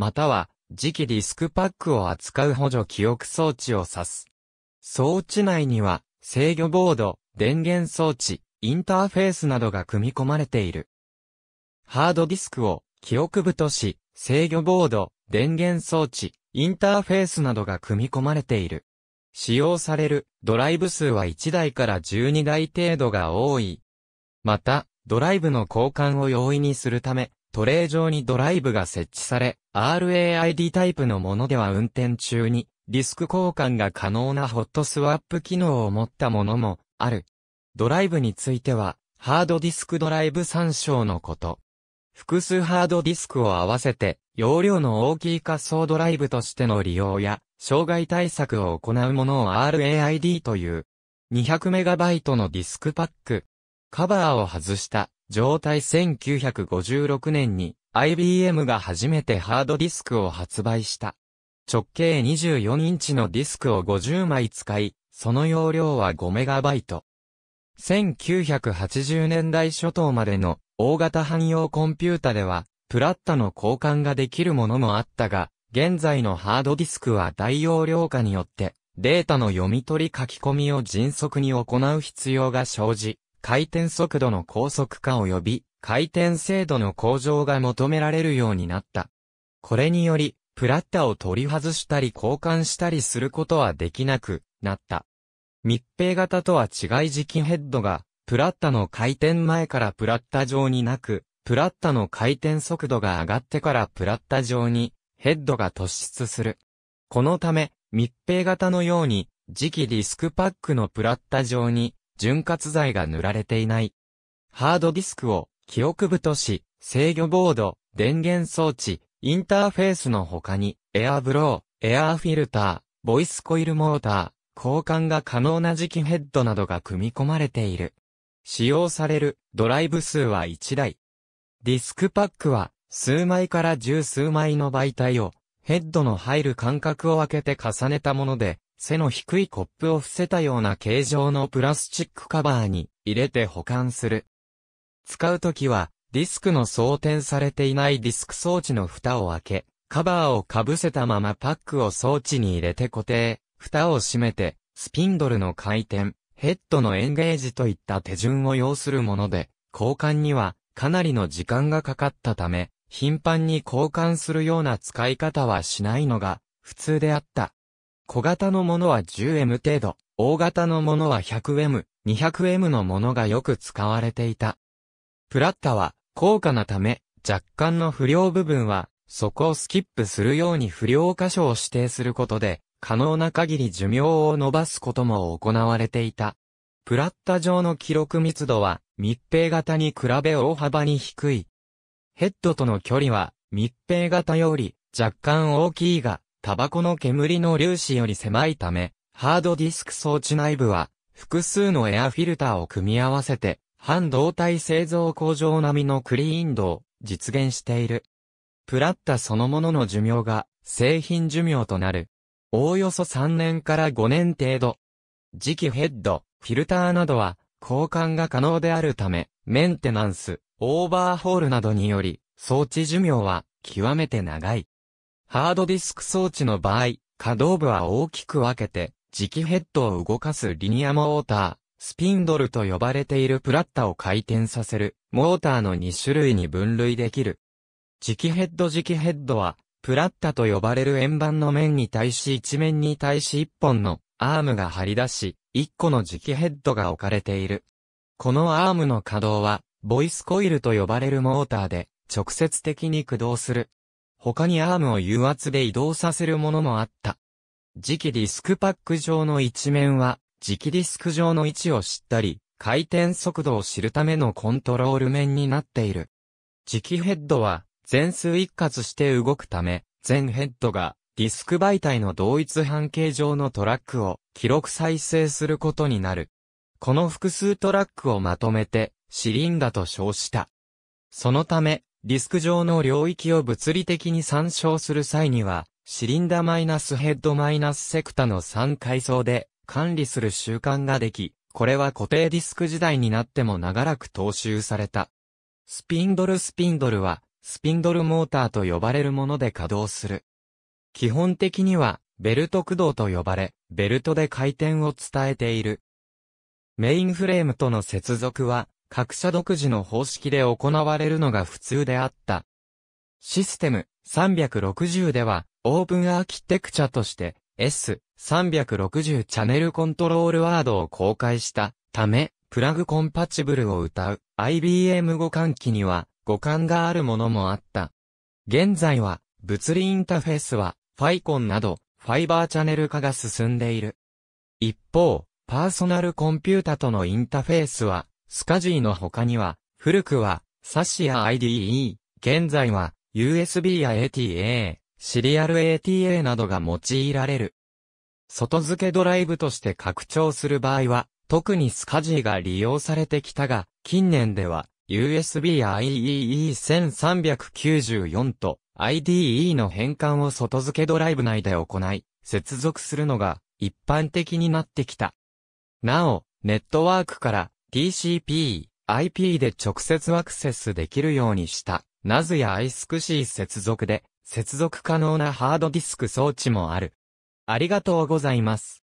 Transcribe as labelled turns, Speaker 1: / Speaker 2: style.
Speaker 1: または、磁気ディスクパックを扱う補助記憶装置を指す。装置内には、制御ボード、電源装置、インターフェースなどが組み込まれている。ハードディスクを、記憶部とし、制御ボード、電源装置、インターフェースなどが組み込まれている。使用されるドライブ数は1台から12台程度が多い。また、ドライブの交換を容易にするため、トレー上にドライブが設置され、RAID タイプのものでは運転中にディスク交換が可能なホットスワップ機能を持ったものもある。ドライブについては、ハードディスクドライブ参照のこと。複数ハードディスクを合わせて、容量の大きい仮想ドライブとしての利用や、障害対策を行うものを RAID という、200MB のディスクパック。カバーを外した状態1956年に IBM が初めてハードディスクを発売した。直径24インチのディスクを50枚使い、その容量は 5MB。1980年代初頭までの大型汎用コンピュータでは、プラッタの交換ができるものもあったが、現在のハードディスクは大容量化によって、データの読み取り書き込みを迅速に行う必要が生じ、回転速度の高速化及び回転精度の向上が求められるようになった。これにより、プラッタを取り外したり交換したりすることはできなくなった。密閉型とは違い磁気ヘッドが、プラッタの回転前からプラッタ状になく、プラッタの回転速度が上がってからプラッタ状に、ヘッドが突出する。このため、密閉型のように、磁気ディスクパックのプラッタ状に、潤滑剤が塗られていない。ハードディスクを記憶部とし、制御ボード、電源装置、インターフェースの他に、エアブロー、エアーフィルター、ボイスコイルモーター、交換が可能な磁気ヘッドなどが組み込まれている。使用されるドライブ数は1台。ディスクパックは数枚から十数枚の媒体をヘッドの入る間隔を空けて重ねたもので背の低いコップを伏せたような形状のプラスチックカバーに入れて保管する。使うときは、ディスクの装填されていないディスク装置の蓋を開け、カバーをかぶせたままパックを装置に入れて固定、蓋を閉めて、スピンドルの回転、ヘッドのエンゲージといった手順を要するもので、交換にはかなりの時間がかかったため、頻繁に交換するような使い方はしないのが普通であった。小型のものは 10M 程度、大型のものは 100M、200M のものがよく使われていた。プラッタは高価なため、若干の不良部分は、そこをスキップするように不良箇所を指定することで、可能な限り寿命を伸ばすことも行われていた。プラッタ上の記録密度は密閉型に比べ大幅に低い。ヘッドとの距離は密閉型より若干大きいが、タバコの煙の粒子より狭いため、ハードディスク装置内部は、複数のエアフィルターを組み合わせて、半導体製造工場並みのクリーン度を実現している。プラッタそのものの寿命が製品寿命となる。おおよそ3年から5年程度。磁気ヘッド、フィルターなどは交換が可能であるため、メンテナンス、オーバーホールなどにより、装置寿命は極めて長い。ハードディスク装置の場合、可動部は大きく分けて、磁気ヘッドを動かすリニアモーター、スピンドルと呼ばれているプラッタを回転させる、モーターの2種類に分類できる。磁気ヘッド磁気ヘッドは、プラッタと呼ばれる円盤の面に対し一面に対し1本のアームが張り出し、1個の磁気ヘッドが置かれている。このアームの稼働は、ボイスコイルと呼ばれるモーターで、直接的に駆動する。他にアームを油圧で移動させるものもあった。磁気ディスクパック上の一面は、磁気ディスク上の位置を知ったり、回転速度を知るためのコントロール面になっている。磁気ヘッドは、全数一括して動くため、全ヘッドがディスク媒体の同一半径上のトラックを記録再生することになる。この複数トラックをまとめてシリンダと称した。そのため、ディスク上の領域を物理的に参照する際には、シリンダマイナスヘッドマイナスセクタの3階層で管理する習慣ができ、これは固定ディスク時代になっても長らく踏襲された。スピンドルスピンドルは、スピンドルモーターと呼ばれるもので稼働する。基本的には、ベルト駆動と呼ばれ、ベルトで回転を伝えている。メインフレームとの接続は、各社独自の方式で行われるのが普通であった。システム360では、オープンアーキテクチャとして S360 チャンネルコントロールワードを公開したため、プラグコンパチブルを歌う IBM 互換機には互換があるものもあった。現在は物理インターフェースはファイコンなどファイバーチャネル化が進んでいる。一方、パーソナルコンピュータとのインターフェースはスカジーの他には、古くは、サシや IDE、現在は、USB や ATA、シリアル ATA などが用いられる。外付けドライブとして拡張する場合は、特にスカジーが利用されてきたが、近年では、USB や IEE1394 と IDE の変換を外付けドライブ内で行い、接続するのが一般的になってきた。なお、ネットワークから TCP、IP で直接アクセスできるようにした、NAS や i s c し i 接続で、接続可能なハードディスク装置もある。ありがとうございます。